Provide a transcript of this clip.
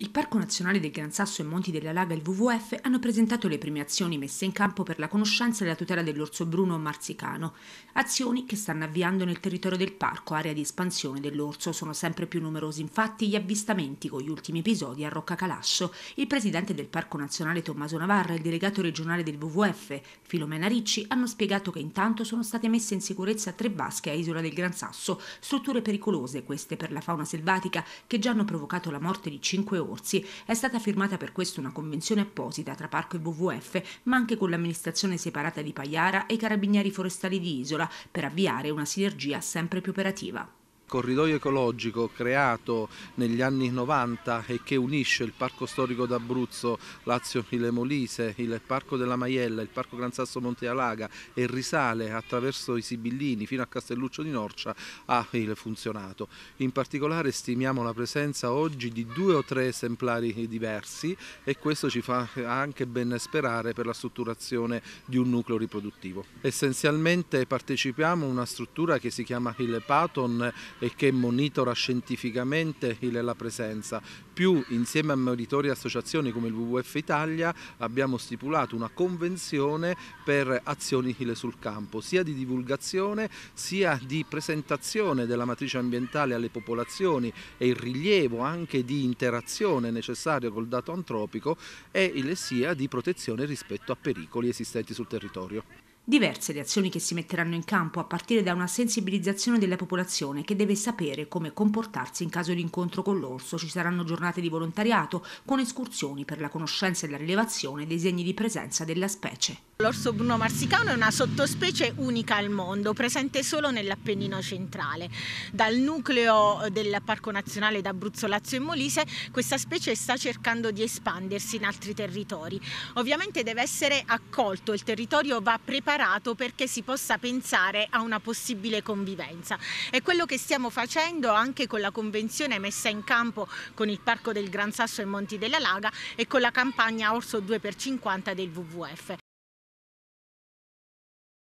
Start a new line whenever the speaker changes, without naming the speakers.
Il Parco Nazionale del Gran Sasso e Monti della Laga e il WWF hanno presentato le prime azioni messe in campo per la conoscenza e la tutela dell'orso bruno marsicano, azioni che stanno avviando nel territorio del parco, area di espansione dell'orso. Sono sempre più numerosi infatti gli avvistamenti con gli ultimi episodi a Rocca Calascio. Il presidente del Parco Nazionale Tommaso Navarra e il delegato regionale del WWF Filomena Ricci hanno spiegato che intanto sono state messe in sicurezza tre vasche a Isola del Gran Sasso, strutture pericolose queste per la fauna selvatica che già hanno provocato la morte di cinque orsi Orsi. È stata firmata per questo una convenzione apposita tra Parco e WWF, ma anche con l'amministrazione separata di Pagliara e i carabinieri forestali di Isola, per avviare una sinergia sempre più operativa
corridoio ecologico creato negli anni 90 e che unisce il Parco Storico d'Abruzzo, Lazio Ile Molise, il Parco della Maiella, il Parco Gran Sasso Monte Alaga e risale attraverso i Sibillini fino a Castelluccio di Norcia ha funzionato. In particolare stimiamo la presenza oggi di due o tre esemplari diversi e questo ci fa anche ben sperare per la strutturazione di un nucleo riproduttivo. Essenzialmente partecipiamo a una struttura che si chiama il Paton e che monitora scientificamente la presenza, più insieme a monitori e associazioni come il WWF Italia abbiamo stipulato una convenzione per azioni sul campo, sia di divulgazione sia di presentazione della matrice ambientale alle popolazioni e il rilievo anche di interazione necessaria col dato antropico e sia di protezione rispetto a pericoli esistenti sul territorio.
Diverse le azioni che si metteranno in campo a partire da una sensibilizzazione della popolazione che deve sapere come comportarsi in caso di incontro con l'orso. Ci saranno giornate di volontariato con escursioni per la conoscenza e la rilevazione dei segni di presenza della specie.
L'orso bruno marsicano è una sottospecie unica al mondo, presente solo nell'Appennino centrale. Dal nucleo del Parco Nazionale d'Abruzzo, Lazio e Molise, questa specie sta cercando di espandersi in altri territori. Ovviamente deve essere accolto, il territorio va preparato separato perché si possa pensare a una possibile convivenza. È quello che stiamo facendo anche con la convenzione messa in campo con il Parco del Gran Sasso e Monti della Laga e con la campagna Orso 2x50 del WWF.